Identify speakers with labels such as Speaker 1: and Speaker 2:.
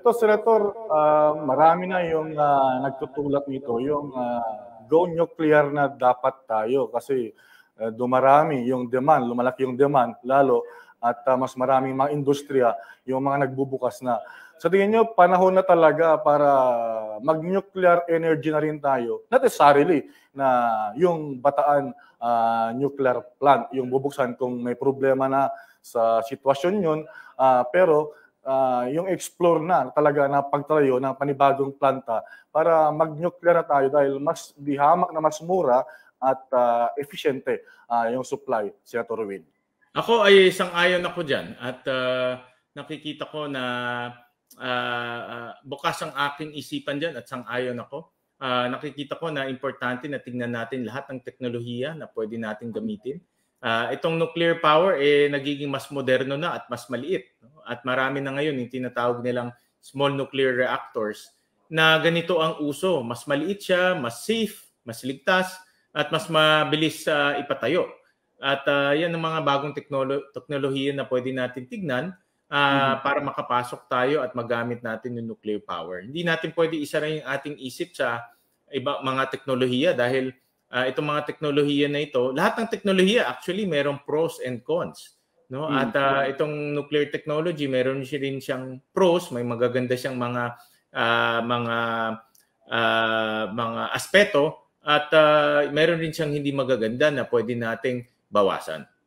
Speaker 1: Ito, Senator, uh, marami na yung uh, nagtutulak nito, yung uh, go nuclear na dapat tayo kasi uh, dumarami yung demand, lumalaki yung demand, lalo at uh, mas maraming mga industriya yung mga nagbubukas na. Sa so, tingin nyo, panahon na talaga para mag-nuclear energy na rin tayo, necessarily na yung bataan uh, nuclear plant, yung bubuksan kung may problema na sa sitwasyon yun, uh, pero uh, yung explore na talaga na pagtayo ng panibagong planta para mag-nuclear na tayo dahil mas dihamak na mas mura at uh, ah, efficiente uh, ah, yung supply, Senator Win.
Speaker 2: Ako ay isang ayon ako dyan at uh, nakikita ko na uh, uh, bukas ang aking isipan dyan at sang ayon ako. Uh, nakikita ko na importante na tingnan natin lahat ng teknolohiya na pwede natin gamitin. Uh, itong nuclear power eh nagiging mas moderno na at mas maliit. No? at marami na ngayon yung tinatawag nilang small nuclear reactors na ganito ang uso. Mas maliit siya, mas safe, mas ligtas, at mas mabilis uh, ipatayo. At uh, yan ang mga bagong teknolo- teknolohiya na pwede natin tignan uh, mm-hmm. para makapasok tayo at magamit natin yung nuclear power. Hindi natin pwede isa rin yung ating isip sa iba mga teknolohiya dahil uh, itong mga teknolohiya na ito, lahat ng teknolohiya actually merong pros and cons. No? Mm-hmm. At uh, itong nuclear technology, meron siya rin siyang pros, may magaganda siyang mga uh, mga uh, mga aspeto at uh, meron rin siyang hindi magaganda na pwede nating bawasan.